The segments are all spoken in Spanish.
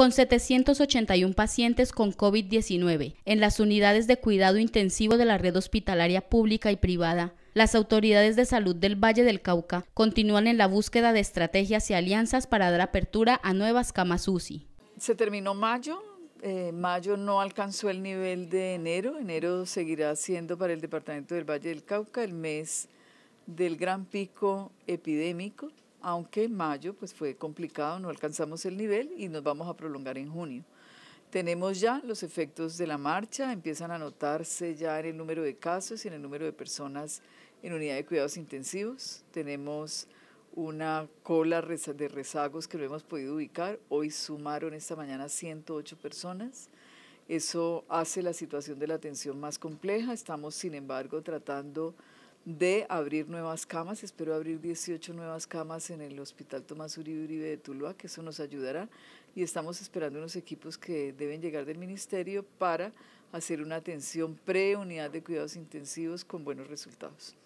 con 781 pacientes con COVID-19 en las unidades de cuidado intensivo de la red hospitalaria pública y privada. Las autoridades de salud del Valle del Cauca continúan en la búsqueda de estrategias y alianzas para dar apertura a nuevas camas UCI. Se terminó mayo, eh, mayo no alcanzó el nivel de enero, enero seguirá siendo para el departamento del Valle del Cauca el mes del gran pico epidémico aunque en mayo pues fue complicado, no alcanzamos el nivel y nos vamos a prolongar en junio. Tenemos ya los efectos de la marcha, empiezan a notarse ya en el número de casos y en el número de personas en unidad de cuidados intensivos. Tenemos una cola de rezagos que no hemos podido ubicar. Hoy sumaron esta mañana 108 personas. Eso hace la situación de la atención más compleja. Estamos, sin embargo, tratando de abrir nuevas camas. Espero abrir 18 nuevas camas en el Hospital Tomás Uribe de Tuluá, que eso nos ayudará. Y estamos esperando unos equipos que deben llegar del Ministerio para hacer una atención pre-unidad de cuidados intensivos con buenos resultados.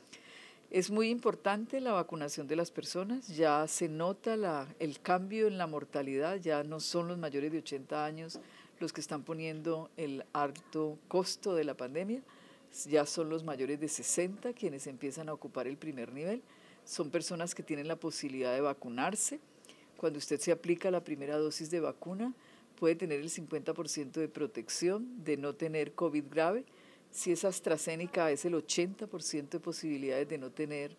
Es muy importante la vacunación de las personas, ya se nota el cambio en la mortalidad, ya no son los mayores de 80 años los que están poniendo el alto costo de la pandemia ya son los mayores de 60 quienes empiezan a ocupar el primer nivel. Son personas que tienen la posibilidad de vacunarse. Cuando usted se aplica la primera dosis de vacuna, puede tener el 50% de protección de no tener COVID grave. Si es AstraZeneca, es el 80% de posibilidades de no tener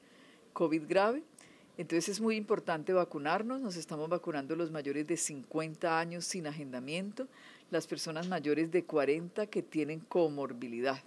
COVID grave. Entonces es muy importante vacunarnos, nos estamos vacunando los mayores de 50 años sin agendamiento, las personas mayores de 40 que tienen comorbilidad.